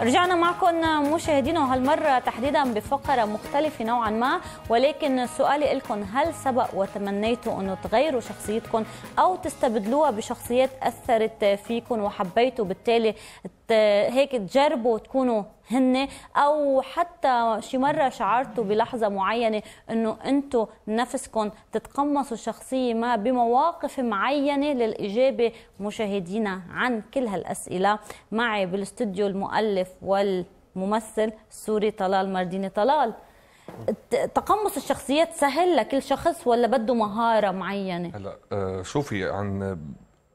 رجعنا معكم مشاهدينا وهالمرة تحديدا بفقرة مختلفة نوعا ما ولكن سؤالي لكم هل سبق وتمنيتوا أنه تغيروا شخصيتكم أو تستبدلوها بشخصيات أثرت فيكم وحبيتوا بالتالي هيك تجربوا تكونوا هن او حتى شي مره شعرتوا بلحظه معينه انه انتم نفسكم تتقمصوا شخصيه ما بمواقف معينه للاجابه مشاهدينا عن كل هالاسئله معي بالاستوديو المؤلف والممثل السوري طلال مرديني طلال تقمص الشخصيات سهل لكل شخص ولا بده مهاره معينه هلا آه، شوفي عن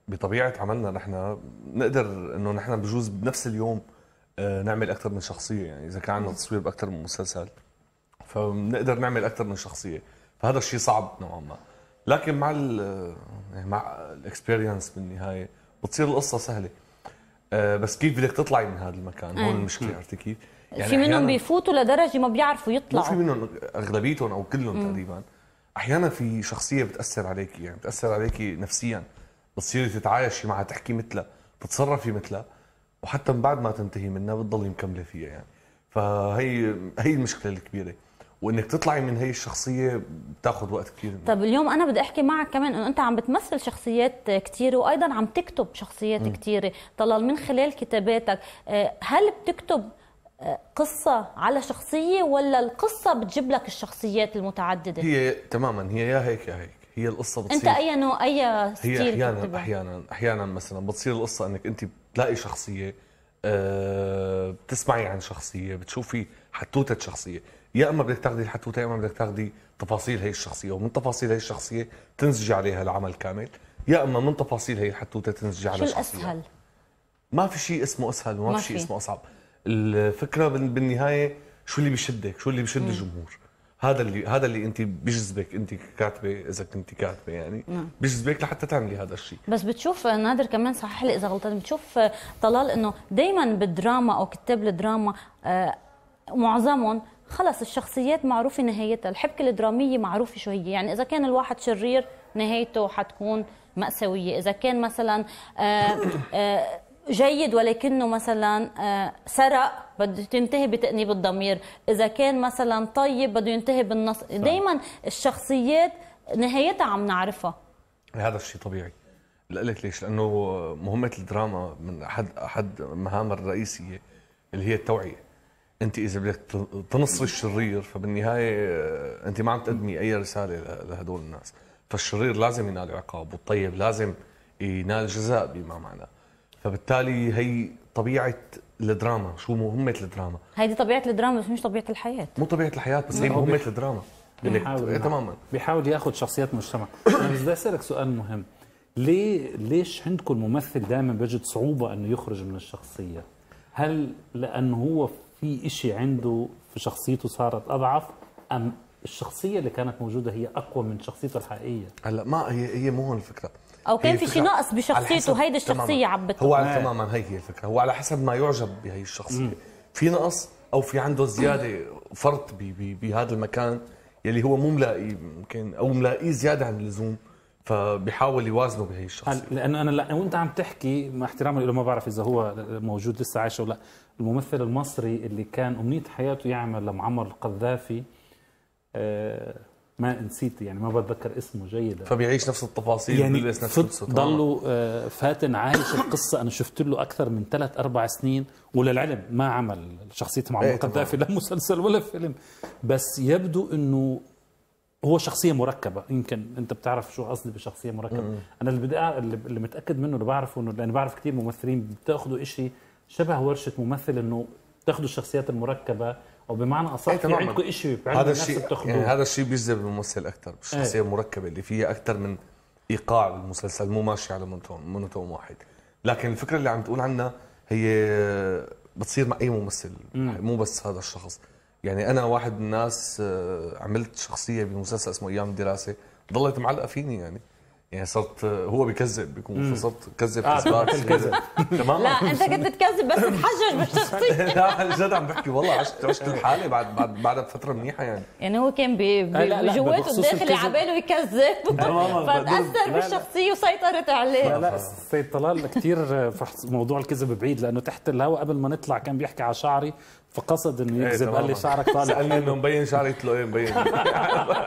بطبيعه عملنا نحن نقدر انه نحن بجوز بنفس اليوم آه، نعمل اكثر من شخصيه يعني اذا كان عندنا تصوير باكثر من مسلسل فبنقدر نعمل اكثر من شخصيه فهذا الشيء صعب نوعا ما لكن مع الـ يعني مع الاكسبيرينس بالنهايه بتصير القصه سهله آه، بس كيف بدك تطلعي من هذا المكان هون المشكله عرفتي كيف؟ يعني في منهم بيفوتوا لدرجه ما بيعرفوا يطلعوا في منهم اغلبيتهم او كلهم تقريبا احيانا في شخصيه بتاثر عليكي يعني بتاثر عليكي نفسيا بتصيري تتعايشي معها تحكي مثلها تتصرفي مثلها وحتى من بعد ما تنتهي منها بتضلي مكمله فيها يعني فهي هي المشكله الكبيره وانك تطلعي من هي الشخصيه بتاخذ وقت كثير طب اليوم انا بدي احكي معك كمان انه انت عم بتمثل شخصيات كثيره وايضا عم تكتب شخصيات كثيره طلال من خلال كتاباتك آه، هل بتكتب آه، قصة على شخصية ولا القصة بتجيب لك الشخصيات المتعددة؟ هي تماما هي يا هيك يا هيك هي القصة بتصير انت اي نوع اي ستيل هي احيانا احيانا احيانا مثلا بتصير القصة انك انت بتلاقي شخصيه آه، بتسمعي عن شخصيه بتشوفي حتوته شخصيه يا اما بدك تاخذي الحتوته يا اما بدك تاخذي تفاصيل هي الشخصيه ومن تفاصيل هي الشخصيه تنسجي عليها العمل كامل يا اما من تفاصيل هي الحتوته تنسجي على شو الاسهل؟ ما في شيء اسمه اسهل وما في شيء اسمه اصعب الفكره بالنهايه شو اللي بيشدك شو اللي بيشد الجمهور هذا اللي هذا اللي انت بيجذبك انت كاتبه اذا كنت كاتبه يعني نعم. بيجذبك لحتى تعملي هذا الشيء بس بتشوف آه، نادر كمان صحح لي اذا غلطان بتشوف آه، طلال انه دائما بالدراما او كتاب الدراما آه، معظمهم خلص الشخصيات معروفه نهايتها الحبكه الدراميه معروفه شو هي يعني اذا كان الواحد شرير نهايته حتكون مأساوية إذا كان مثلا آآ آآ جيد ولكنه مثلا آه، سرق بده تنتهي بتأنيب الضمير إذا كان مثلا طيب بده ينتهي بالنص دايما الشخصيات نهايتها عم نعرفها هذا الشيء طبيعي لقلك ليش لأنه مهمة الدراما من أحد أحد مهامها الرئيسية اللي هي التوعية أنت إذا بدك تنصري الشرير فبالنهاية آه، أنت ما عم تقدمي أي رسالة لهدول الناس فالشرير لازم ينال عقاب والطيب لازم ينال جزاء بما معناه فبالتالي هي طبيعه الدراما شو مهمه الدراما هيدي طبيعه الدراما بس مش طبيعه الحياه مو طبيعه الحياه بس هي مهمه بيح... الدراما يعني بيحاول تماما بيحاول ياخذ شخصيات مجتمع بس بدي اسالك سؤال مهم ليه ليش عندكم الممثل دائما بيجد صعوبه انه يخرج من الشخصيه هل لانه هو في شيء عنده في شخصيته صارت اضعف ام الشخصيه اللي كانت موجوده هي اقوى من شخصيته الحقيقيه هلا ما هي هي مو هون الفكره او كان في شيء ناقص بشخصيته هيدي الشخصيه عبتها هو على تماما هي هي الفكره هو على حسب ما يعجب بهي الشخصيه مم. في نقص او في عنده زياده فرط بهذا المكان يلي هو مو ملاقي يمكن او ملاقيه زياده عن اللزوم فبيحاول يوازنه بهي الشخصيه لانه انا لا وانت عم تحكي مع احترامي له ما بعرف اذا هو موجود لسه عايش ولا لا الممثل المصري اللي كان امنيه حياته يعمل لمعمر القذافي آه ما نسيت يعني ما بتذكر اسمه جيدا فبيعيش نفس التفاصيل يعني بيلبس نفس لبسه ضلوا آه. آه، فاتن عايش القصه انا شفت له اكثر من ثلاث اربع سنين وللعلم ما عمل شخصيه معمر إيه لا مسلسل ولا فيلم بس يبدو انه هو شخصيه مركبه يمكن انت بتعرف شو قصدي بشخصيه مركبه م- انا اللي بدي اللي متاكد منه اللي بعرفه انه لان بعرف كثير ممثلين بتاخذوا شيء شبه ورشه ممثل انه بتاخذوا الشخصيات المركبه او بمعنى اصح إيه، في عندكم ايشيو هذا الشيء يعني هذا الشيء بيجذب الممثل اكثر الشخصيه أيه. المركبه اللي فيها اكثر من ايقاع المسلسل مو ماشي على مونوتون واحد لكن الفكره اللي عم تقول عنها هي بتصير مع اي ممثل مم. مو بس هذا الشخص يعني انا واحد من الناس آه، عملت شخصيه بمسلسل اسمه ايام الدراسه ضلت معلقه فيني يعني يعني صرت هو بيكذب بيكون فصرت كذب آه، كذب تمام لا انت كنت بتكذب بس تحجج بالشخصيه لا عن جد عم بحكي والله عشت عشت الحاله بعد بعد بعدها بفتره منيحه يعني يعني هو كان آه، بجواته الداخلي على باله يكذب فتاثر بالشخصيه وسيطرت عليه لا لا سيد طلال كثير فحص موضوع الكذب بعيد لانه تحت الهواء قبل ما نطلع كان بيحكي على شعري فقصد انه يكذب إيه، قال لي شعرك طالع قال لي انه مبين شعري قلت له ايه مبين